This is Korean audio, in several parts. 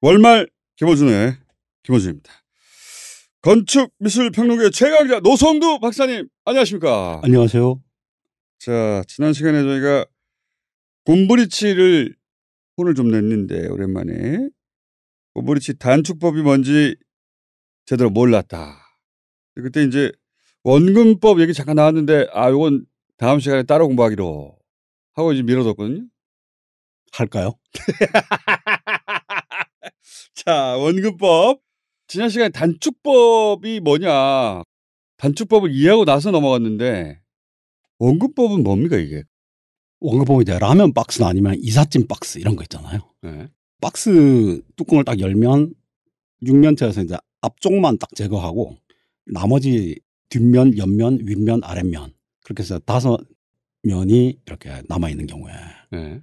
월말 김호준의 김호준입니다. 건축 미술 평론계 최강자 노성두 박사님 안녕하십니까? 안녕하세요. 자 지난 시간에 저희가 곰브리치를 혼을 좀 냈는데 오랜만에 곰브리치 단축법이 뭔지 제대로 몰랐다. 그때 이제 원근법 얘기 잠깐 나왔는데 아 이건 다음 시간에 따로 공부하기로 하고 이제 미뤄뒀거든요 할까요? 자, 원근법. 지난 시간에 단축법이 뭐냐. 단축법을 이해하고 나서 넘어갔는데, 원근법은 뭡니까, 이게? 원근법은 이제 라면 박스나 아니면 이삿짐 박스 이런 거 있잖아요. 네. 박스 뚜껑을 딱 열면 6면체에서 이제 앞쪽만 딱 제거하고 나머지 뒷면, 옆면, 윗면, 아랫면 그렇게 해서 다섯 면이 이렇게 남아 있는 경우에 네.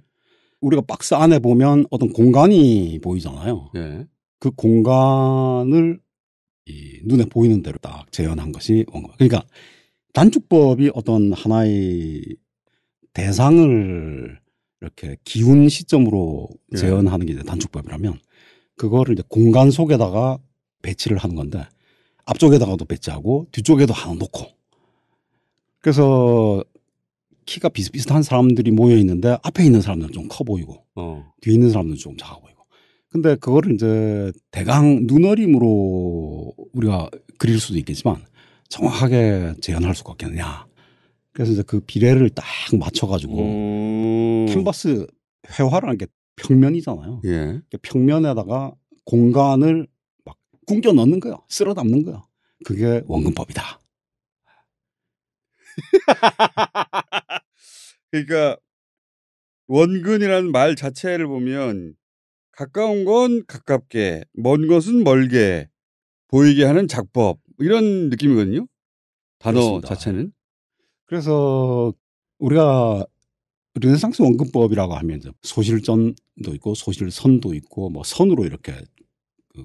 우리가 박스 안에 보면 어떤 공간이 보이잖아요. 네. 그 공간을 이 눈에 보이는 대로 딱 재현한 것이 원고. 그러니까 단축법이 어떤 하나의 대상을 이렇게 기운 시점으로 예. 재현하는 게 이제 단축법이라면 그거를 이제 공간 속에다가 배치를 하는 건데 앞쪽에다가도 배치하고 뒤쪽에도 하나 놓고 그래서 키가 비슷비슷한 사람들이 모여 있는데 앞에 있는 사람들은 좀 커 보이고 어. 뒤에 있는 사람들은 조금 작아 보이고 근데 그거를 이제 대강 눈어림으로 우리가 그릴 수도 있겠지만 정확하게 재현할 수가 없겠느냐 그래서 이제 그 비례를 딱 맞춰가지고 음. 캔버스 회화라는 게 평면이잖아요 예. 그러니까 평면에다가 공간을 막꾸겨 넣는 거야 쓸어 담는 거야 그게 원근법이다. 그러니까 원근이라는 말 자체를 보면 가까운 건 가깝게, 먼 것은 멀게 보이게 하는 작법 이런 느낌이거든요. 단어 그렇습니다. 자체는. 그래서 우리가 르네상스 원근법이라고 하면 소실전도 있고 소실선도 있고 뭐 선으로 이렇게 그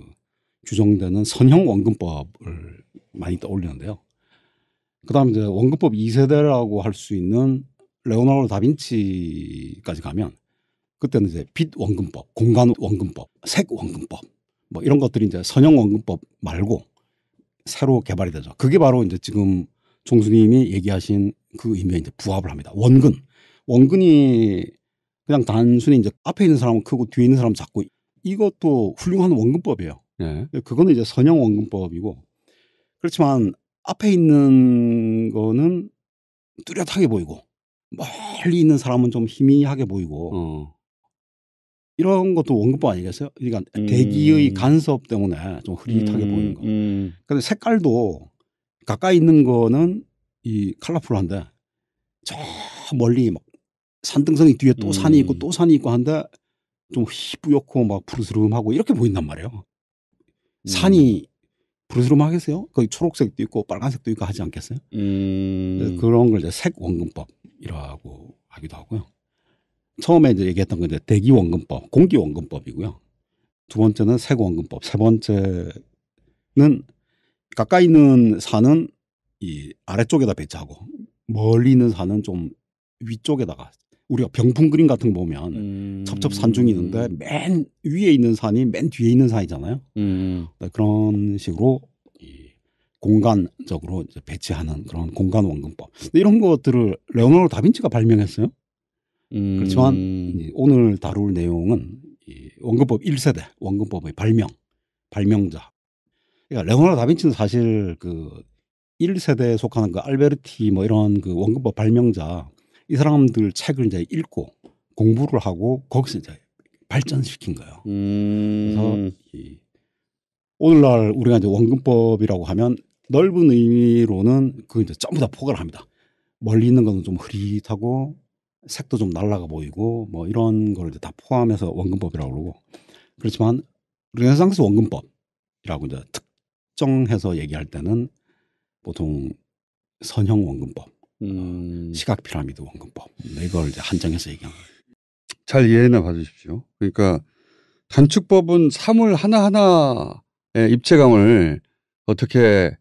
규정되는 선형 원근법을 많이 떠올리는데요. 그다음에 이제 원근법 2세대라고 할 수 있는 레오나르도 다빈치까지 가면 그때는 이제 빛 원근법, 공간 원근법, 색 원근법 뭐 이런 것들이 이제 선형 원근법 말고 새로 개발이 되죠. 그게 바로 이제 지금 종수님이 얘기하신 그 의미에 이제 부합을 합니다. 원근. 원근이 그냥 단순히 이제 앞에 있는 사람은 크고 뒤에 있는 사람 작고 이것도 훌륭한 원근법이에요. 예. 그거는 이제 선형 원근법이고 그렇지만 앞에 있는 거는 뚜렷하게 보이고 멀리 있는 사람은 좀 희미하게 보이고 어. 이런 것도 원근법 아니겠어요? 그러니까 음. 대기의 간섭 때문에 좀 흐릿하게 음. 보이는 거. 음. 근데 색깔도 가까이 있는 거는 이 컬러풀한데 저 멀리 막 산등성이 뒤에 또 산이 있고 음. 또 산이 있고 한데 좀 희뿌옇고 막 푸르스름하고 이렇게 보인단 말이에요. 산이 음. 부르스름 하겠어요? 거기 초록색도 있고 빨간색도 있고 하지 않겠어요? 음... 그런 걸 이제 색원근법이라고 하기도 하고요. 처음에 이제 얘기했던 건 이제 대기원근법, 공기원근법이고요. 두 번째는 색원근법, 세 번째는 가까이 있는 산은 이 아래쪽에다 배치하고 멀리 있는 산은 좀 위쪽에다가 우리가 병풍 그림 같은 거 보면 음. 첩첩산중이 있는데 맨 위에 있는 산이 맨 뒤에 있는 산이잖아요. 음. 네, 그런 식으로 이 공간적으로 이제 배치하는 그런 공간 원근법 이런 것들을 레오나르도 다빈치가 발명했어요. 음. 그렇지만 오늘 다룰 내용은 이 원근법 1세대 원근법의 발명 발명자. 그러니까 레오나르도 다빈치는 사실 그 1세대에 속하는 그 알베르티 뭐 이런 그 원근법 발명자 이 사람들 책을 이제 읽고 공부를 하고 거기서 이제 발전시킨 거예요. 음. 그래서 이 오늘날 우리가 이제 원근법이라고 하면 넓은 의미로는 그 이제 전부 다 포괄 합니다. 멀리 있는 거는 좀 흐릿하고 색도 좀 날라가 보이고 뭐 이런 걸 다 포함해서 원근법이라고 그러고 그렇지만 르네상스 원근법이라고 이제 특정해서 얘기할 때는 보통 선형 원근법 음. 시각 피라미드 원근법 네, 이걸 이제 한정해서 얘기한 거예요. 잘 이해나 봐주십시오. 그러니까 단축법은 사물 하나 하나의 입체감을 어떻게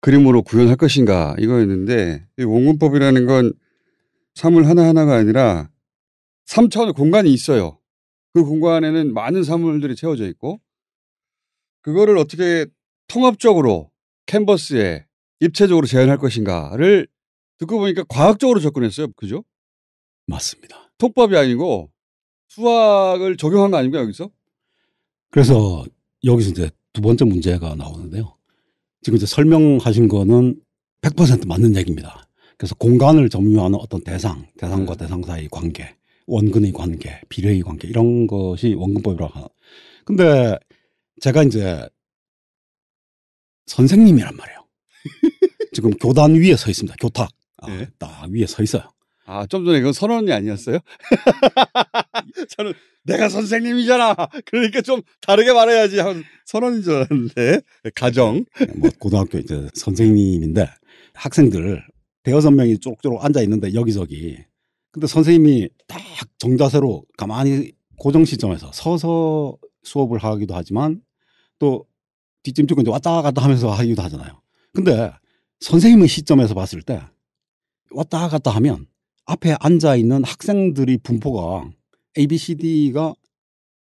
그림으로 구현할 것인가 이거였는데 이 원근법이라는 건 사물 하나 하나가 아니라 3차원 공간이 있어요. 그 공간에는 많은 사물들이 채워져 있고 그거를 어떻게 통합적으로 캔버스에 입체적으로 재현할 것인가를 듣고 보니까 과학적으로 접근했어요. 그죠? 맞습니다. 통밥이 아니고 수학을 적용한 거 아닙니까 여기서? 그래서 여기서 이제 두 번째 문제가 나오는데요. 지금 이제 설명하신 거는 100% 맞는 얘기입니다. 그래서 공간을 점유하는 어떤 대상, 대상과 네. 대상 사이 관계, 원근의 관계, 비례의 관계 이런 것이 원근법이라고 하나. 근데 제가 이제 선생님이란 말이에요. 지금 교단 위에 서 있습니다. 교탁. 네. 아, 예. 위에 서 있어요. 아, 좀 전에 이 선언이 아니었어요? 저는 내가 선생님이잖아. 그러니까 좀 다르게 말해야지. 선언인 줄 알았는데. 네, 가정. 네, 뭐, 고등학교 이제 선생님인데 학생들 대여섯 명이 쪼록쪼록 앉아 있는데 여기저기. 근데 선생님이 딱 정자세로 가만히 고정 시점에서 서서 수업을 하기도 하지만 또 뒷짐 쪽은 왔다 갔다 하면서 하기도 하잖아요. 근데 선생님의 시점에서 봤을 때 왔다 갔다 하면 앞에 앉아 있는 학생들이 분포가 A, B, C, D가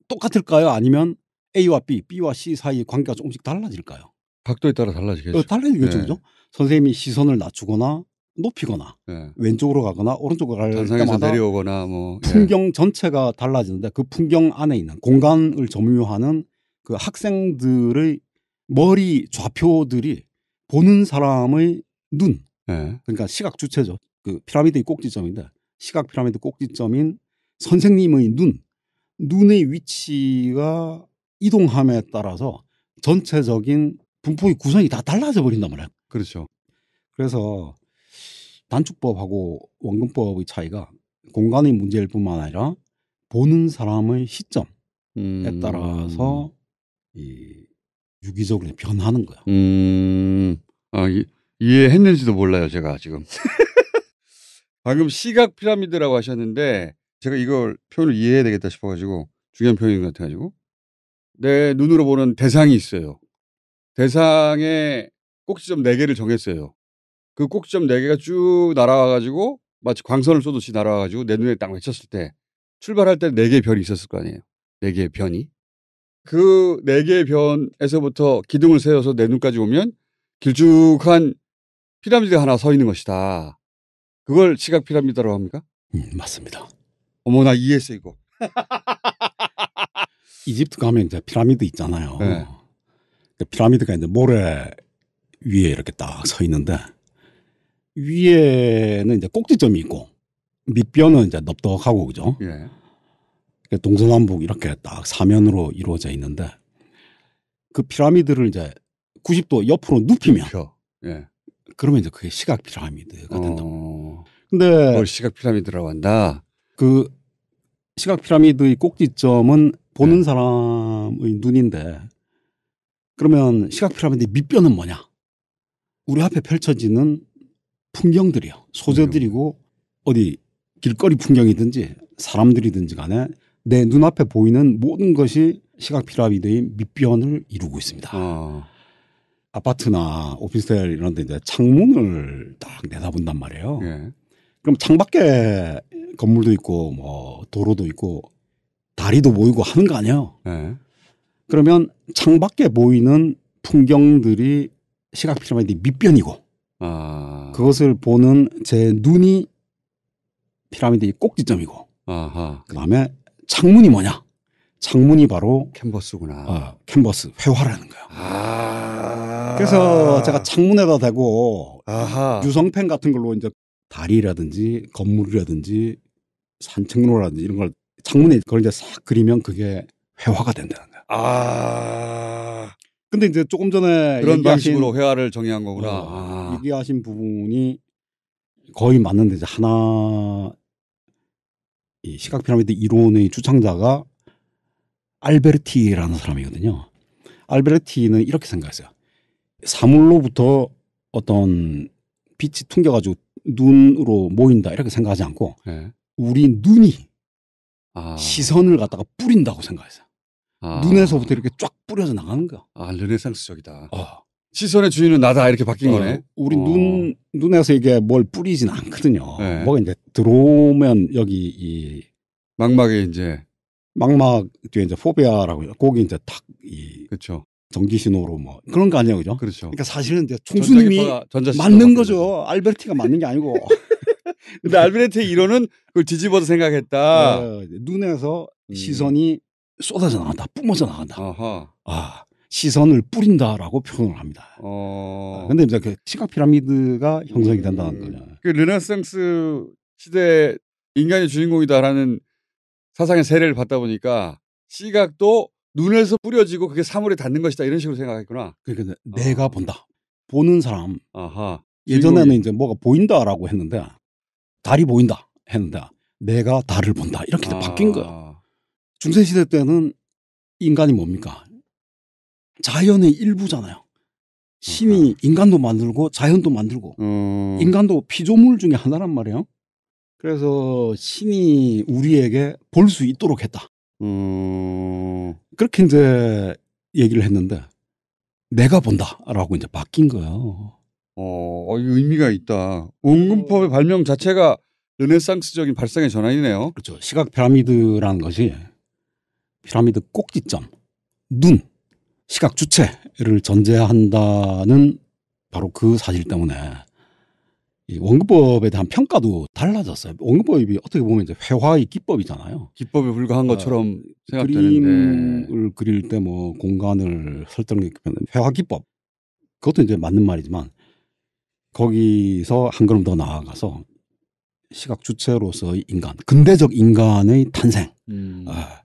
똑같을까요? 아니면 A와 B, B와 C 사이의 관계가 조금씩 달라질까요? 각도에 따라 달라지겠죠. 어, 달라지겠죠. 네. 선생님이 시선을 낮추거나 높이거나 네. 왼쪽으로 가거나 오른쪽으로 갈 때마다 내려오거나 뭐 예. 풍경 전체가 달라지는데 그 풍경 안에 있는 공간을 점유하는 그 학생들의 머리 좌표들이 보는 사람의 눈 네. 그러니까 시각 주체죠. 그 피라미드의 꼭지점인데 시각 피라미드 꼭지점인 선생님의 눈, 눈의 위치가 이동함에 따라서 전체적인 분포의 구성이 다 달라져 버린단 말이에요. 그렇죠. 그래서 단축법하고 원근법의 차이가 공간의 문제일 뿐만 아니라 보는 사람의 시점에 음. 따라서 이 유기적으로 변하는 거야. 음. 아, 이 이해했는지도 몰라요, 제가 지금. 방금 시각 피라미드라고 하셨는데 제가 이걸 표현을 이해해야 되겠다 싶어가지고 중요한 표현인 것 같아가지고 내 눈으로 보는 대상이 있어요. 대상에 꼭지점 4개를 정했어요. 그 꼭지점 4개가 쭉 날아와가지고 마치 광선을 쏘듯이 날아와가지고 내 눈에 딱 외쳤을 때 출발할 때 4개의 별이 있었을 거 아니에요. 4개의 변이. 그 4개의 변에서부터 기둥을 세워서 내 눈까지 오면 길쭉한 피라미드 하나 서 있는 것이다. 그걸 지각 피라미드라고 합니까? 음, 맞습니다. 어머나 이해했어 이거. 이집트 가면 이제 피라미드 있잖아요. 네. 그 피라미드가 이제 모래 위에 이렇게 딱 서 있는데 위에는 이제 꼭지점이 있고 밑변은 이제 넓적하고 그죠? 예. 동서남북 이렇게 딱 사면으로 이루어져 있는데 그 피라미드를 이제 90도 옆으로 눕히면 눕혀. 예. 그러면 이제 그게 시각 피라미드가 된다. 어. 근데 뭘 시각 피라미드라고 한다. 그 시각 피라미드의 꼭지점은 보는 네. 사람의 눈인데 그러면 시각 피라미드 의 밑변은 뭐냐? 우리 앞에 펼쳐지는 풍경들이요. 소재들이고 어디 길거리 풍경이든지 사람들이든지 간에 내 눈앞에 보이는 모든 것이 시각 피라미드의 밑변을 이루고 있습니다. 아. 아파트나 오피스텔 이런 데 이제 창문을 딱 내다본단 말이에요. 예. 그럼 창밖에 건물도 있고 뭐 도로도 있고 다리도 보이고 하는 거 아니에요. 예. 그러면 창밖에 보이는 풍경들이 시각 피라미드 밑변이고 아. 그것을 보는 제 눈이 피라미드의 꼭지점이고 아하. 그다음에 창문이 뭐냐? 창문이 바로 캔버스구나. 어, 캔버스 회화라는 거예요. 아. 그래서 아. 제가 창문에다 대고 아하. 유성펜 같은 걸로 이제 다리라든지 건물이라든지 산책로라든지 이런 걸 창문에 걸 이제 싹 그리면 그게 회화가 된다는 거야. 아. 근데 이제 조금 전에 그런 얘기하신, 방식으로 회화를 정의한 거구나. 어, 아. 얘기하신 부분이 거의 맞는데 이제 하나 이 시각 피라미드 이론의 주창자가 알베르티라는 사람이거든요. 알베르티는 이렇게 생각했어요. 사물로부터 어떤 빛이 튕겨가지고 눈으로 모인다 이렇게 생각하지 않고 네. 우리 눈이 아. 시선을 갖다가 뿌린다고 생각해서 아. 눈에서부터 이렇게 쫙 뿌려져 나가는 거야. 아 르네상스적이다. 어. 시선의 주인은 나다 이렇게 바뀐 어, 거네. 우리 어. 눈 눈에서 이게 뭘 뿌리진 않거든요. 네. 뭐가 이제 들어오면 여기 이 망막에 이제 망막 뒤에 이제 포비아라고 거기 이제 탁이 그렇죠. 전기 신호로 뭐 그런 거 아니에요, 그죠? 그렇죠. 그러니까 사실은 이제 총수님이 맞는 거죠. 알베르티가 맞는 게 아니고. 근데 알베르티의 이론은 그걸 뒤집어서 생각했다. 어, 눈에서 음. 시선이 쏟아져 나간다, 뿜어져 나간다. 아하. 아 시선을 뿌린다라고 표현을 합니다. 어. 아, 근데 이제 그 시각 피라미드가 형성이 음. 된다는 음. 거냐. 그 르네상스 시대 인간이 주인공이다라는 사상의 세례를 받다 보니까 시각도 눈에서 뿌려지고 그게 사물에 닿는 것이다 이런 식으로 생각했구나. 그러니까 아, 내가 본다. 보는 사람. 아하. 예전에는 이제 뭐가 보인다라고 했는데 달이 보인다 했는데 내가 달을 본다 이렇게 아. 바뀐 거야. 아. 중세 시대 때는 인간이 뭡니까? 자연의 일부잖아요. 신이 아하. 인간도 만들고 자연도 만들고 음. 인간도 피조물 중에 하나란 말이에요. 그래서 신이 우리에게 볼 수 있도록 했다. 음, 그렇게 이제 얘기를 했는데 내가 본다라고 이제 바뀐 거예요. 어, 어 의미가 있다. 응근법의 음. 발명 자체가 르네상스적인 발상의 전환이네요. 그렇죠. 시각 피라미드라는 것이 피라미드 꼭지점, 눈, 시각 주체를 전제한다는 바로 그 사실 때문에 이 원근법에 대한 평가도 달라졌어요. 원근법이 어떻게 보면 이제 회화의 기법이잖아요. 기법에 불과한 아, 것처럼 어, 생각되는데 그림을 그릴 때 뭐 공간을 설정하면 회화 기법 그것도 이제 맞는 말이지만 거기서 한 걸음 더 나아가서 시각 주체로서의 인간, 근대적 인간의 탄생. 음. 아.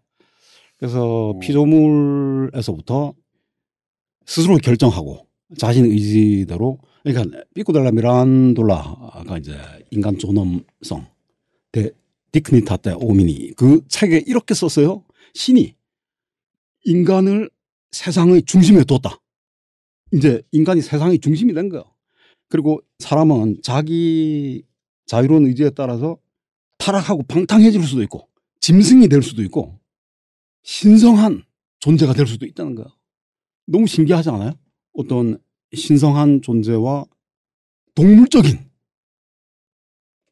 그래서 피조물에서부터 스스로 결정하고 자신 의지대로 그러니까 삐꾸달라 미란돌라가 이제 인간 존엄성 대 디크니타테 오미니 그 책에 이렇게 썼어요. 신이 인간을 세상의 중심에 뒀다. 이제 인간이 세상의 중심이 된거예요 그리고 사람은 자기 자유로운 의지에 따라서 타락하고 방탕해질 수도 있고 짐승이 될 수도 있고 신성한 존재가 될 수도 있다는 거예요 너무 신기하지 않아요? 어떤 신성한 존재와 동물적인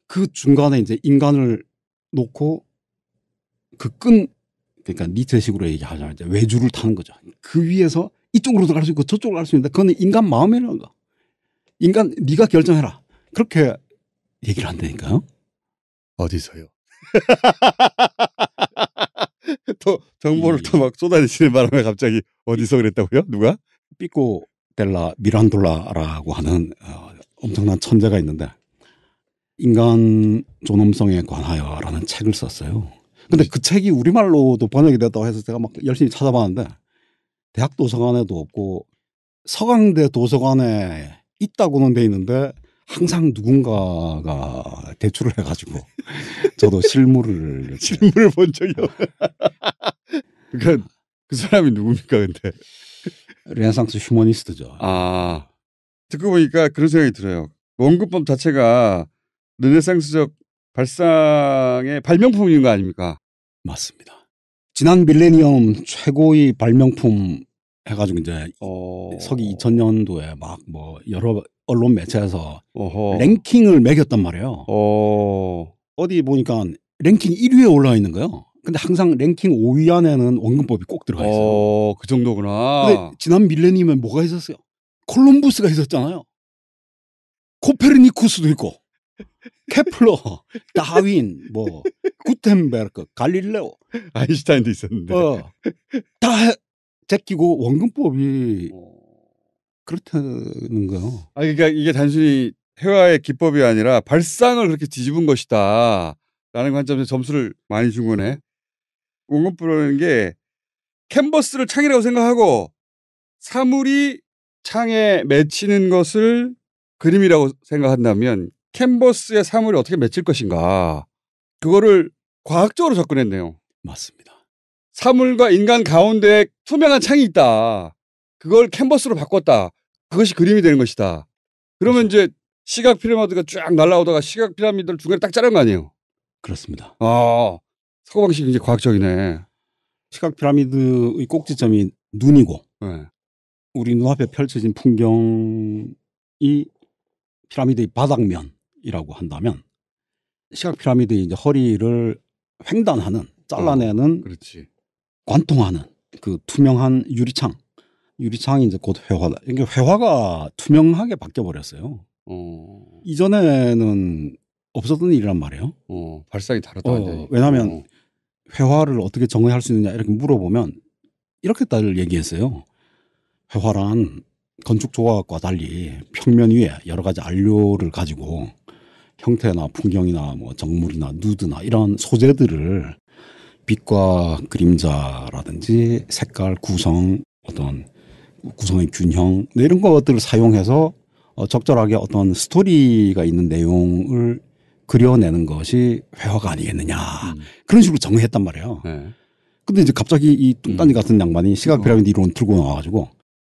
그 중간에 이제 인간을 놓고 그 끈 그러니까 니체식으로 얘기하자면 이제 외주를 타는 거죠. 그 위에서 이쪽으로도 갈 수 있고 저쪽으로 갈 수 있는데 그거는 인간 마음이라는 거. 인간 네가 결정해라. 그렇게 얘기를 한다니까요. 어디서요? 또 정보를 또 막 쏟아내시는 바람에 갑자기 어디서 그랬다고요? 누가? 삐꼬 스텔라 미란돌라라고 하는 어, 엄청난 천재가 있는데 인간 존엄성에 관하여라는 책을 썼어요. 근데 네. 그 책이 우리말로도 번역이 됐다고 해서 제가 막 열심히 찾아봤는데 대학 도서관에도 없고 서강대 도서관에 있다고는 돼 있는데 항상 누군가가 대출을 해가지고 저도 실물을 실물을 본 적이 없. 어요 그러니까 그 사람이 누굽니까 근데 르네상스 휴머니스트죠. 아 듣고 보니까 그런 생각이 들어요. 원근법 자체가 르네상스적 발상의 발명품인 거 아닙니까? 맞습니다. 지난 밀레니엄 최고의 발명품 해가지고 이제 어... 서기 2000년도에 막 뭐 여러 언론 매체에서 어허. 랭킹을 매겼단 말이에요. 어... 어디 보니까 랭킹 1위에 올라 와 있는 거예요. 근데 항상 랭킹 5위 안에는 원근법이 꼭 들어가 있어요. 어, 그 정도구나. 근데 지난 밀레니엄에 뭐가 있었어요? 콜럼부스가 있었잖아요. 코페르니쿠스도 있고 케플러, 다윈, 뭐 구텐베르크, 갈릴레오, 아인슈타인도 있었는데 어, 다 제끼고 원근법이 어. 그렇다는 거요. 아 그러니까 이게 단순히 회화의 기법이 아니라 발상을 그렇게 뒤집은 것이다라는 관점에서 점수를 많이 준 거네. 공급부라는게 캔버스를 창이라고 생각하고 사물이 창에 맺히는 것을 그림이라고 생각한다면 캔버스의 사물이 어떻게 맺힐 것인가 그거를 과학적으로 접근했네요. 맞습니다. 사물과 인간 가운데 투명한 창이 있다. 그걸 캔버스로 바꿨다. 그것이 그림이 되는 것이다. 그러면 그렇죠. 이제 시각 피라미드가 쫙 날라오다가 시각 피라미드를 중간에 딱 자른 거 아니에요? 그렇습니다. 아, 사고 방식이 이제 과학적이네. 시각 피라미드의 꼭지점이 눈이고 네. 우리 눈앞에 펼쳐진 풍경이 피라미드의 바닥면이라고 한다면 시각 피라미드의 이제 허리를 횡단하는 잘라내는 어, 관통하는 그 투명한 유리창 유리창이 이제 곧 회화다. 이게 회화가 투명하게 바뀌어 버렸어요. 어. 이전에는 없었던 일이란 말이에요. 어, 발상이 다르다. 어, 왜냐하면 어. 회화를 어떻게 정의할 수 있느냐 이렇게 물어보면 이렇게 딸 얘기했어요. 회화란 건축 조각과 달리 평면 위에 여러 가지 안료를 가지고 형태나 풍경이나 뭐 정물이나 누드나 이런 소재들을 빛과 그림자라든지 색깔 구성 어떤 구성의 균형 뭐 이런 것들을 사용해서 어, 적절하게 어떤 스토리가 있는 내용을 그려내는 것이 회화가 아니겠느냐 음. 그런 식으로 정의했단 말이에요. 네. 근데 이제 갑자기 이 뚱딴지 음. 같은 양반이 시각 피라미드 어. 이론 들고 나와가지고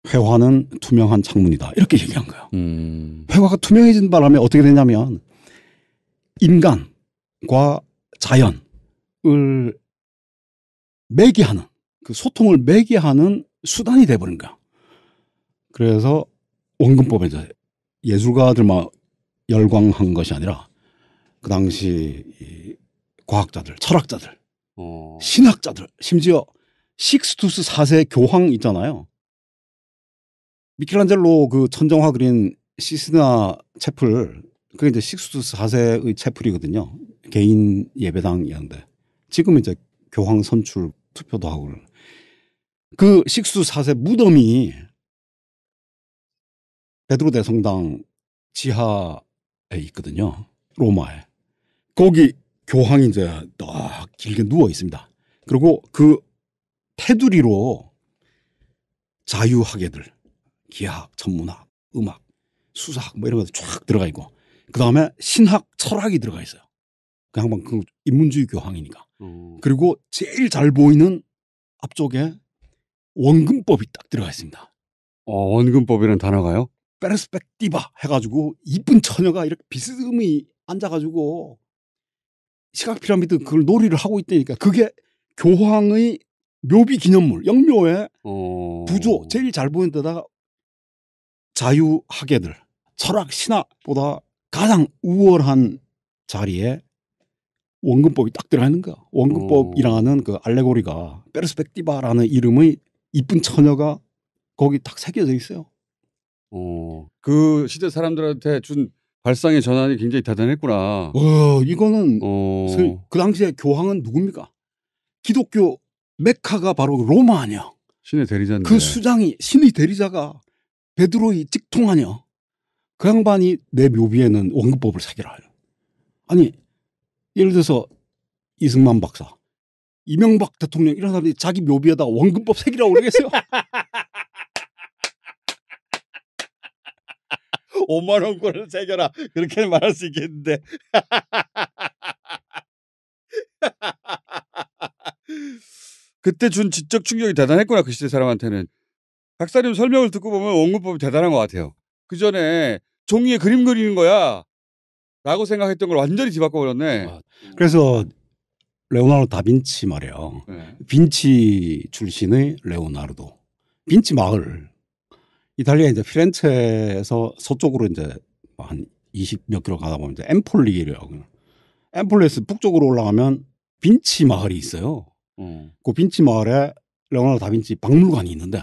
회화는 투명한 창문이다 이렇게 얘기한 거예요. 음. 회화가 투명해진 바람에 어떻게 되냐면 인간과 자연을 매개하는 그 소통을 매개하는 수단이 돼버린 거야. 그래서 원근법에 이 예술가들만 열광한 것이 아니라 그 당시 이 과학자들, 철학자들, 어. 신학자들, 심지어 식스투스 4세 교황 있잖아요. 미켈란젤로 그 천정화 그린 시스나 채플, 그게 이제 식스투스 4세의 채플이거든요. 개인 예배당이었는데. 지금 이제 교황 선출 투표도 하고 그 식스투스 4세 무덤이 베드로 대성당 지하에 있거든요. 로마에. 거기 교황이 이제 딱 길게 누워 있습니다. 그리고 그 테두리로 자유학예들, 기하학, 천문학, 음악, 수사학 뭐 이런 것들 쫙 들어가 있고 그 다음에 신학, 철학이 들어가 있어요. 그 양반 그 인문주의 교황이니까. 음. 그리고 제일 잘 보이는 앞쪽에 원근법이 딱 들어가 있습니다. 어, 원근법이라는 단어가요? 페르스펙티바 해가지고 이쁜 처녀가 이렇게 비스듬히 앉아가지고 시각 피라미드 그걸 놀이를 하고 있다니까 그게 교황의 묘비 기념물 영묘의 어... 부조 제일 잘 보이는 데다가 자유학예들 철학 신학보다 가장 우월한 자리에 원근법이 딱 들어가는 거야. 원근법이라는 그 알레고리가 페르스펙티바라는 이름의 이쁜 처녀가 거기 딱 새겨져 있어요. 오. 어. 그 시대 사람들한테 준 발상의 전환이 굉장히 대단했구나. 와, 이거는 어... 그 당시에 교황은 누굽니까? 기독교 메카가 바로 로마 아니야. 신의 대리자인데. 그 수장이 신의 대리자가 베드로이 직통하냐. 그 양반이 내 묘비에는 원근법을 새기라 해요. 아니 예를 들어서 이승만 박사, 이명박 대통령 이런 사람들이 자기 묘비에다 원근법 새기라고 그러겠어요? 5만 원권을 새겨라 그렇게 말할 수 있겠는데 그때 준 지적 충격이 대단했구나 그 시대 사람한테는 박사님 설명을 듣고 보면 원근법이 대단한 것 같아요 그 전에 종이에 그림 그리는 거야 라고 생각했던 걸 완전히 뒤바꿔 버렸네 아, 그래서 레오나르도 다빈치 말이에요 네. 빈치 출신의 레오나르도 빈치 마을 이탈리아 이제 피렌체에서 서쪽으로 이제 한 20 몇 킬로 가다 보면 이제 엠폴리라고 엠폴리에서 북쪽으로 올라가면 빈치 마을이 있어요. 음. 그 빈치 마을에 레오나르 다빈치 박물관이 있는데